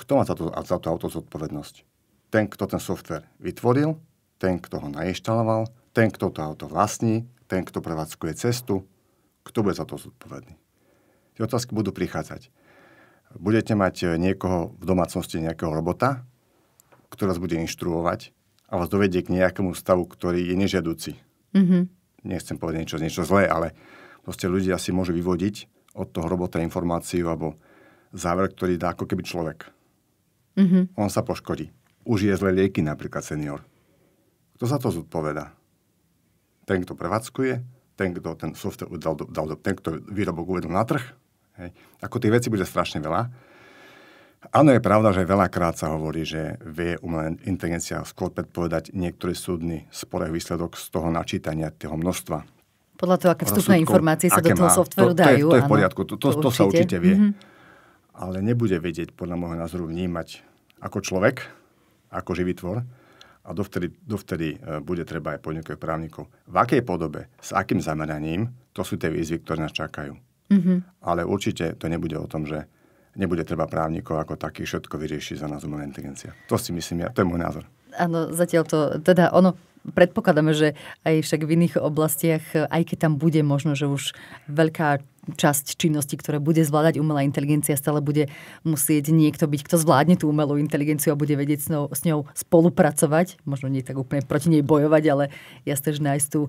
kto má za to, za to auto zodpovednosť? Ten, kto ten software vytvoril, ten, kto ho nainštaloval, ten, kto to auto vlastní, ten, kto prevádzkuje cestu, kto bude za to zodpovedný. Tie otázky budú prichádzať. Budete mať eh, niekoho v domácnosti, nejakého robota, ktorá vás bude inštruovať a vás dovedie k nejakému stavu, ktorý je nežiaduci. Mm-hmm. Nechcem povedať niečo, niečo zlé, ale proste ľudia si môžu vyvodiť od toho robota informáciu alebo záver, ktorý dá ako keby človek. Mm-hmm. On sa poškodí. Už je zlé lieky napríklad senior. Kto za to zodpoveda? Ten, kto prevádzkuje, ten, kto ten software dal, dal, ten, kto výrobok uvedol na trh. Hej. Ako tých vecí bude strašne veľa Áno, je pravda, že veľakrát sa hovorí, že vie umelá inteligencia skôr predpovedať niektorý súdny spore výsledok z toho načítania toho množstva. Podľa toho, aké vstupné informácie sa do toho softveru to, dajú. To je, to je v poriadku, to, to, to, to sa určite vie. Mm-hmm. Ale nebude vedieť, podľa môjho názoru, vnímať ako človek, ako živý tvor a dovtedy, dovtedy e, bude treba aj podnikových právnikov. V akej podobe, s akým zameraním, to sú tie výzvy, ktoré nás čakajú. Mm-hmm. Ale určite to nebude o tom, že nebude treba právnikov ako taký, všetko vyrieši za nás umelá inteligencia. To si myslím ja, to je môj názor. Áno, zatiaľ to, teda ono, predpokladáme, že aj však v iných oblastiach, aj keď tam bude možno, že už veľká časť činnosti, ktoré bude zvládať umelá inteligencia, stále bude musieť niekto byť, kto zvládne tú umelú inteligenciu a bude vedieť s ňou, s ňou spolupracovať. Možno nie tak úplne proti nej bojovať, ale jasne, že nájsť tú,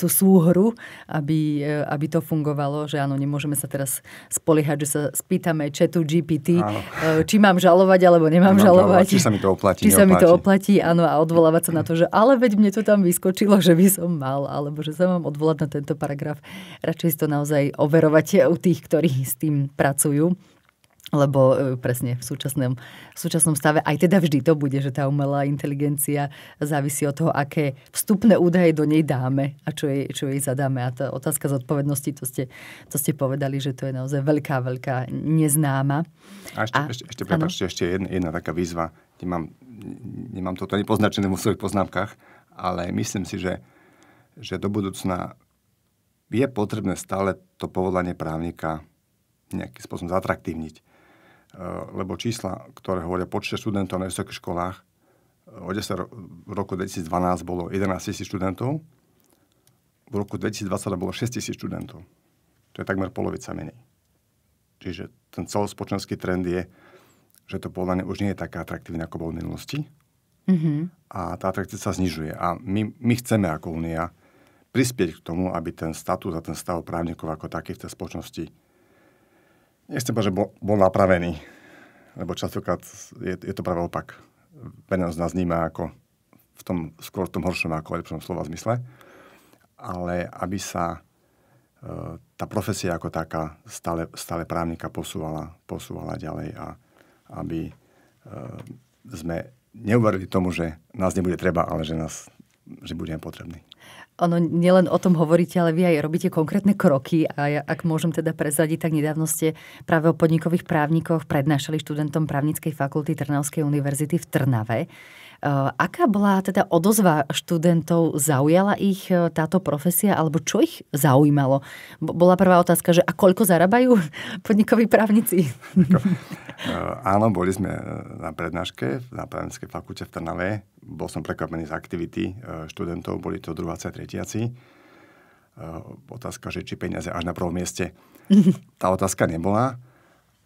tú súhru, aby, aby to fungovalo, že áno, nemôžeme sa teraz spoliehať, že sa spýtame četu GPT, áno. Eh, či mám žalovať alebo nemám, nemám žalovať. Či sa mi to oplatí. Či neoplatí. sa mi to oplatí, áno, a odvolávať sa na to, že ale veď mne to tam vyskočilo, že by som mal, alebo že sa mám odvolať na tento paragraf. Radšej si to naozaj overovať preferovať u tých, ktorí s tým pracujú lebo e, presne v súčasnom, v súčasnom stave aj teda vždy to bude, že tá umelá inteligencia závisí od toho, aké vstupné údaje do nej dáme a čo jej, čo jej zadáme. A tá otázka zodpovednosti, to ste, to ste povedali, že to je naozaj veľká, veľká neznáma. A ešte, a, ešte, ešte, prepáčte, ešte jedna, jedna taká výzva. Nemám, nemám toto ani poznačené vo svojich poznámkach, ale myslím si, že, že do budúcna je potrebné stále to povolanie právnika nejakým spôsobom zatraktívniť. Eh, lebo čísla, ktoré hovoria počte študentov na vysokých školách, eh, o 10 v roku 2012 bolo 11 tisíc študentov, v roku 2020 bolo 6 tisíc študentov. To je takmer polovica menej. Čiže ten celospočenský trend je, že to povolanie už nie je také atraktívne, ako bolo v minulosti. Mm-hmm. A tá atrakcia sa znižuje. A my, my chceme ako Únia prispieť k tomu, aby ten status a ten stav právnikov ako taký v tej spoločnosti nechcem povedať, že bol, bol napravený, lebo častokrát je, je to práve opak. Verejnosť nás vníma ako v tom, skôr v tom horšom ako lepšom slova zmysle, ale aby sa e, tá profesia ako taká stále, stále právnika posúvala, posúvala ďalej a aby e, sme neuverili tomu, že nás nebude treba, ale že nás že budeme potrební ono nielen o tom hovoríte, ale vy aj robíte konkrétne kroky a ja, ak môžem teda prezradiť, tak nedávno ste práve o podnikových právnikoch prednášali študentom právnickej fakulty Trnavskej univerzity v Trnave. Eh, aká bola teda odozva študentov? Zaujala ich eh, táto profesia alebo čo ich zaujímalo? Bola prvá otázka, že a koľko zarábajú podnikoví právnici? Eh, áno, boli sme na prednáške na právnickej fakulte v Trnave. Bol som prekvapený z aktivity študentov, boli to 23. Otázka, že či peniaze až na prvom mieste. Tá otázka nebola,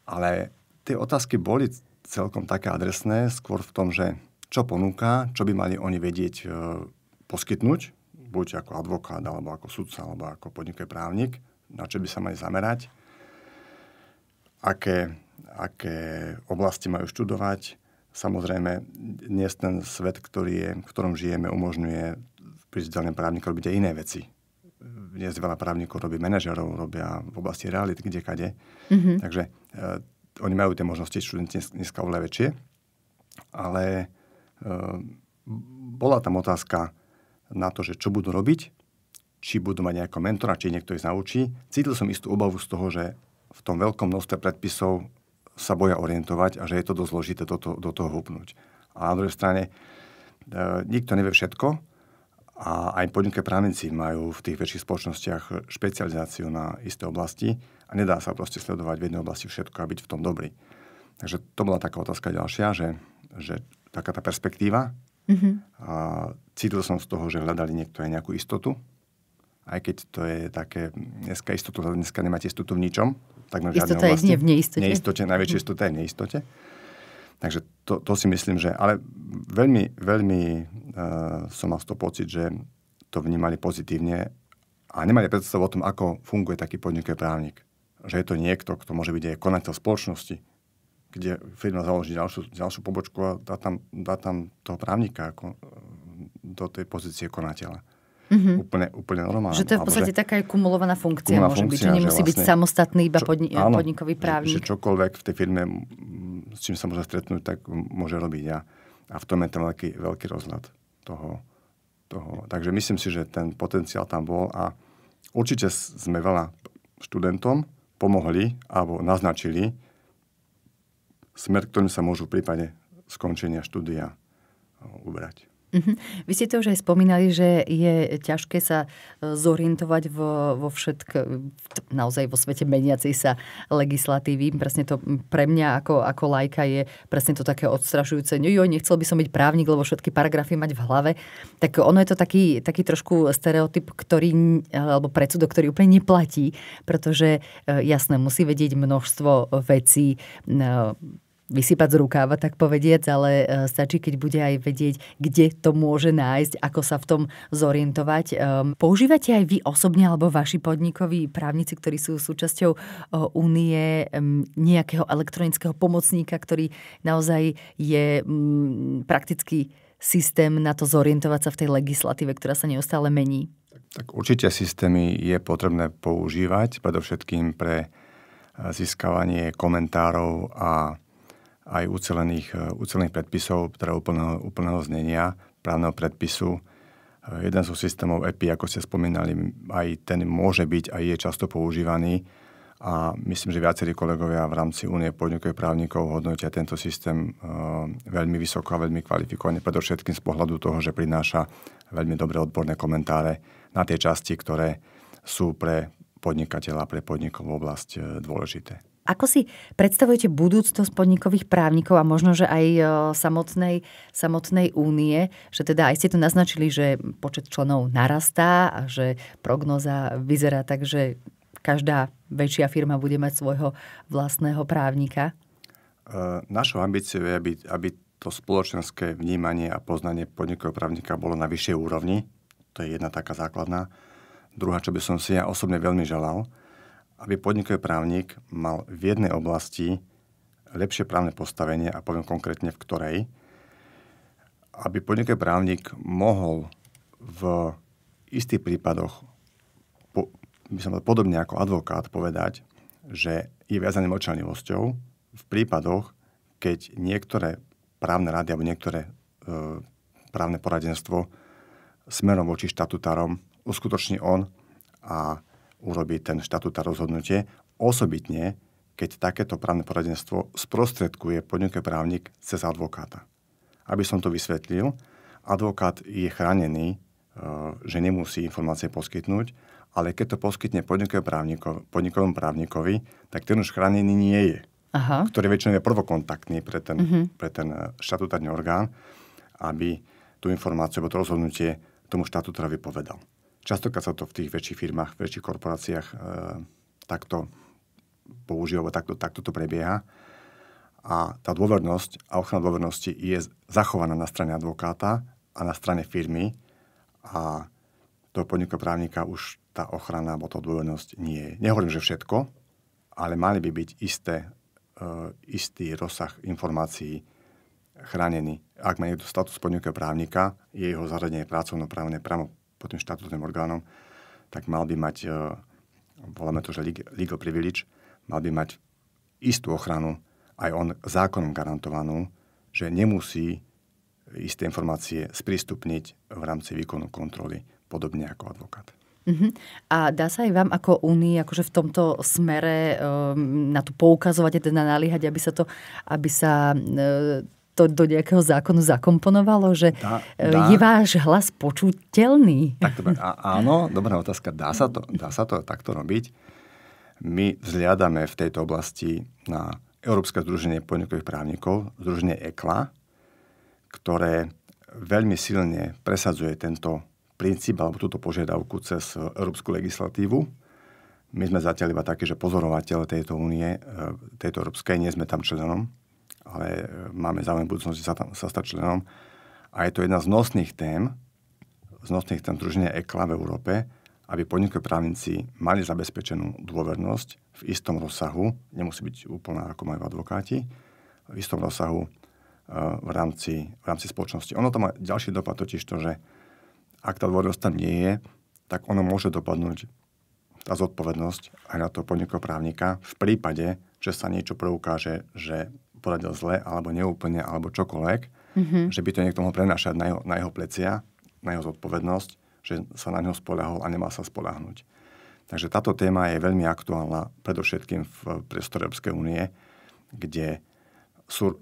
ale tie otázky boli celkom také adresné, skôr v tom, že čo ponúka, čo by mali oni vedieť e, poskytnúť, buď ako advokát, alebo ako sudca, alebo ako podnikový právnik, na čo by sa mali zamerať, aké, aké oblasti majú študovať. Samozrejme, dnes ten svet, ktorý je, v ktorom žijeme, umožňuje pri vzdelení právniku robiť aj iné veci. Dnes veľa právnikov robí manažerov, robia v oblasti reality, kde kade. Mm-hmm. Takže e, oni majú tie možnosti študenti dneska oveľa väčšie, ale Ehm, bola tam otázka na to, že čo budú robiť, či budú mať nejakého mentora, či niekto ich naučí. Cítil som istú obavu z toho, že v tom veľkom množstve predpisov sa boja orientovať a že je to dosť zložité do, to, do toho húpnúť. A na druhej strane, e, nikto nevie všetko a aj podnikové právnici majú v tých väčších spoločnostiach špecializáciu na isté oblasti a nedá sa proste sledovať v jednej oblasti všetko a byť v tom dobrý. Takže to bola taká otázka ďalšia, že, že taká tá perspektíva. Mm-hmm. A cítil som z toho, že hľadali niekto aj nejakú istotu. Aj keď to je také, dneska istotu, dneska nemáte istotu v ničom. Tak istota je v neistote. neistote. Najväčšia mm-hmm. istota je v neistote. Takže to, to si myslím, že... Ale veľmi, veľmi uh, som mal z toho pocit, že to vnímali pozitívne a nemali predstavu o tom, ako funguje taký podnikový právnik. Že je to niekto, kto môže byť aj konateľ spoločnosti, kde firma založí ďalšiu, ďalšiu pobočku a dá tam, dá tam toho právnika ako e, do tej pozície konateľa. Mm-hmm. Úplne, úplne normálne. Že to je v podstate taká taká kumulovaná funkcia kumulovaná môže funkcia, byť, že nemusí že vlastne, byť samostatný iba čo, áno, podnikový právnik. Že, že čokoľvek v tej firme, s čím sa môže stretnúť, tak môže robiť a, a v tom je ten veľký, veľký rozhľad toho, toho. Takže myslím si, že ten potenciál tam bol a určite sme veľa študentom pomohli alebo naznačili, smer, ktorým sa môžu v prípade skončenia štúdia eh, ubrať. mm Vy ste to už aj spomínali, že je ťažké sa eh, zorientovať vo, vo všetk, naozaj vo svete meniacej sa legislatívy. Presne to pre mňa ako, ako lajka je presne to také odstrašujúce. No jo, nechcel by som byť právnik, lebo všetky paragrafy mať v hlave. Tak ono je to taký, taký trošku stereotyp, ktorý, alebo predsudok, ktorý úplne neplatí, pretože eh, jasné, musí vedieť množstvo vecí, vysypať z rukáva, tak povediac, ale e, stačí, keď bude aj vedieť, kde to môže nájsť, ako sa v tom zorientovať. Ehm, používate aj vy osobne alebo vaši podnikoví právnici, ktorí sú súčasťou e, únie ehm, nejakého elektronického pomocníka, ktorý naozaj je mm, prakticky systém na to zorientovať sa v tej legislatíve, ktorá sa neustále mení? Tak určite systémy je potrebné používať, predovšetkým pre e, získavanie komentárov a aj ucelených, eh, ucelených predpisov, teda úplného, úplného znenia právneho predpisu. Eh, jeden zo systémov EPI, ako ste spomínali, aj ten môže byť a je často používaný a myslím, že viacerí kolegovia v rámci Únie podnikových právnikov hodnotia tento systém eh, veľmi vysoko a veľmi kvalifikovane, predovšetkým z pohľadu toho, že prináša veľmi dobré odborné komentáre na tie časti, ktoré sú pre podnikateľa, pre podnikovú oblasť dôležité. Ako si predstavujete budúcnosť podnikových právnikov a možno, že aj e, samotnej, samotnej únie, že teda aj ste tu naznačili, že počet členov narastá a že prognoza vyzerá tak, že každá väčšia firma bude mať svojho vlastného právnika? E, našou ambíciou je, aby, aby to spoločenské vnímanie a poznanie podnikového právnika bolo na vyššej úrovni. To je jedna taká základná. Druhá, čo by som si ja osobne veľmi želal, aby podnikový právnik mal v jednej oblasti lepšie právne postavenie, a poviem konkrétne v ktorej, aby podnikový právnik mohol v istých prípadoch, po, by som podobne ako advokát, povedať, že je viazaný močanivosťou v prípadoch, keď niektoré právne rady alebo niektoré e, právne poradenstvo smerom voči štatutárom uskutoční on a urobí ten štatút a rozhodnutie, osobitne, keď takéto právne poradenstvo sprostredkuje podnikový právnik cez advokáta. Aby som to vysvetlil, advokát je chránený, e, že nemusí informácie poskytnúť, ale keď to poskytne podnikovému právnikovi, právnikovi tak ten už chránený nie je. Aha. ktorý väčšinou je prvokontaktný pre ten, uh-huh. pre ten e, štatutárny orgán, aby tú informáciu alebo to rozhodnutie tomu štatutárovi povedal. Častokrát sa to v tých väčších firmách, v väčších korporáciách e, takto používa, takto, takto to prebieha. A tá dôvernosť a ochrana dôvernosti je zachovaná na strane advokáta a na strane firmy a toho podniku právnika už tá ochrana alebo tá dôvernosť nie je. Nehovorím, že všetko, ale mali by byť isté, e, istý rozsah informácií chránený. Ak má niekto status podnikového právnika, je jeho zaradenie pracovnoprávne právo tým štatutným orgánom, tak mal by mať, e, voláme to, že legal privilege, mal by mať istú ochranu, aj on zákonom garantovanú, že nemusí isté informácie sprístupniť v rámci výkonu kontroly, podobne ako advokát. Uh-huh. A dá sa aj vám ako Únii akože v tomto smere um, na to poukazovať, teda nalíhať, aby sa, to, aby sa uh, to do nejakého zákonu zakomponovalo, že dá, e, dá. je váš hlas počuteľný? Tak dobre, áno, dobrá otázka. Dá sa, to, dá sa to takto robiť. My vzliadame v tejto oblasti na Európske združenie podnikových právnikov, združenie EKLA, ktoré veľmi silne presadzuje tento princíp alebo túto požiadavku cez európsku legislatívu. My sme zatiaľ iba takí, že pozorovateľe tejto únie, e, tejto európskej, nie sme tam členom ale e, máme záujem v budúcnosti sa, tam, sa stať členom. A je to jedna z nosných tém, z nosných tém druženia ECLA v Európe, aby podnikové právnici mali zabezpečenú dôvernosť v istom rozsahu, nemusí byť úplná, ako majú advokáti, v istom rozsahu e, v rámci, v rámci spoločnosti. Ono to má ďalší dopad totiž to, že ak tá dôvernosť tam nie je, tak ono môže dopadnúť tá zodpovednosť aj na toho právnika v prípade, že sa niečo preukáže, že poradil zle, alebo neúplne, alebo čokoľvek, mm-hmm. že by to niekto mohol prenášať na jeho, na jeho plecia, na jeho zodpovednosť, že sa na neho spolahol a nemá sa spolahnuť. Takže táto téma je veľmi aktuálna, predovšetkým v priestore Európskej únie, kde sú,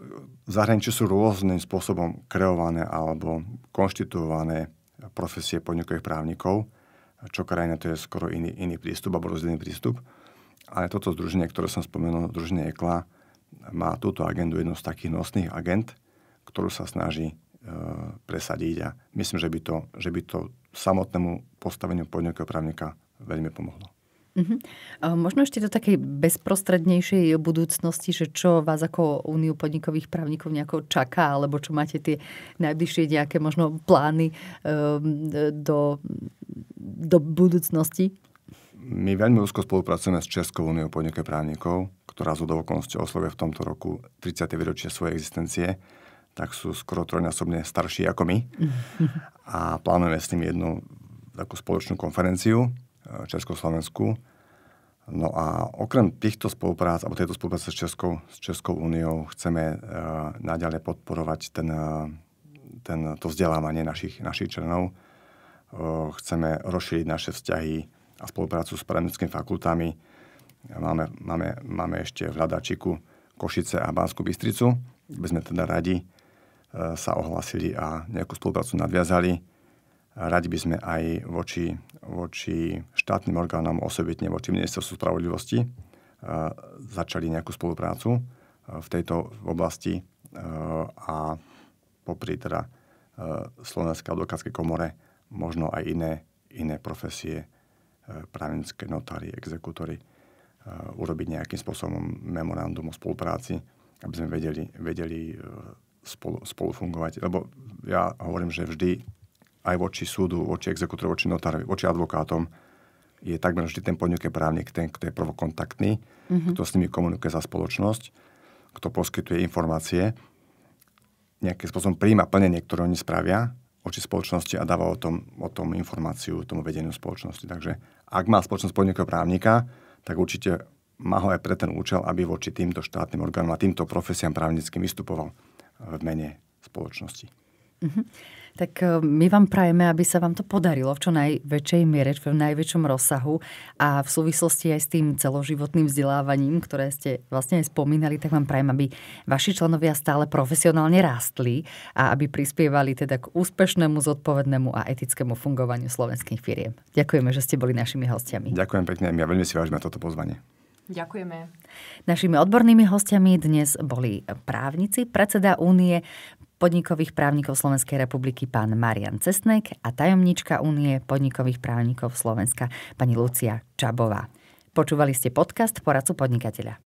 v zahraničí sú rôznym spôsobom kreované alebo konštituované profesie podnikových právnikov. Čo krajina to je skoro iný, iný prístup alebo rozdielný prístup. Ale toto združenie, ktoré som spomenul, združenie EKLA, má túto agendu jednu z takých nosných agent, ktorú sa snaží e, presadiť a myslím, že by to, že by to samotnému postaveniu podnikového právnika veľmi pomohlo. Uh-huh. A možno ešte do takej bezprostrednejšej budúcnosti, že čo vás ako Úniu podnikových právnikov nejako čaká, alebo čo máte tie najbližšie nejaké možno plány e, do, do budúcnosti? My veľmi úzko spolupracujeme s Českou úniou podnikov právnikov, ktorá z okolností oslovuje v tomto roku 30. výročie svojej existencie, tak sú skoro trojnásobne starší ako my. A plánujeme s nimi jednu takú spoločnú konferenciu e, Československu. No a okrem týchto spoluprác, alebo tejto spolupráce s Českou, s Českou úniou, chceme uh, naďalej podporovať ten, e, ten, to vzdelávanie našich, našich členov. Uh, chceme rozšíriť naše vzťahy a spoluprácu s právnickými fakultami. Máme, máme, máme ešte v hľadačiku Košice a Banskú Bystricu, kde sme teda radi e, sa ohlasili a nejakú spoluprácu nadviazali. Radi by sme aj voči, voči štátnym orgánom, osobitne voči ministerstvu spravodlivosti, e, začali nejakú spoluprácu e, v tejto oblasti a popri teda Slovenskej advokátskej komore možno aj iné, iné profesie E, právnické notári, exekutory e, urobiť nejakým spôsobom memorandum o spolupráci, aby sme vedeli, vedeli e, spolu, spolu fungovať. Lebo ja hovorím, že vždy aj voči súdu, voči exekutorovi, voči notárovi, voči advokátom je takmer vždy ten podnik právnik, ten, kto je prvokontaktný, mm-hmm. kto s nimi komunikuje za spoločnosť, kto poskytuje informácie, nejakým spôsobom príjma plne, niektoré oni spravia voči spoločnosti a dáva o tom, o tom informáciu tomu vedeniu spoločnosti. Takže ak má spoločnosť podnikového právnika, tak určite má ho aj pre ten účel, aby voči týmto štátnym orgánom a týmto profesiám právnickým vystupoval v mene spoločnosti. Mm-hmm. Tak e, my vám prajeme, aby sa vám to podarilo v čo najväčšej miere, v najväčšom rozsahu a v súvislosti aj s tým celoživotným vzdelávaním, ktoré ste vlastne aj spomínali, tak vám prajem, aby vaši členovia stále profesionálne rástli a aby prispievali teda k úspešnému, zodpovednému a etickému fungovaniu slovenských firiem. Ďakujeme, že ste boli našimi hostiami. Ďakujem pekne, ja veľmi si vážime toto pozvanie. Ďakujeme. Našimi odbornými hostiami dnes boli právnici, predseda únie podnikových právnikov Slovenskej republiky pán Marian Cesnek a tajomnička Únie podnikových právnikov Slovenska pani Lucia Čabová. Počúvali ste podcast Poradcu podnikateľa.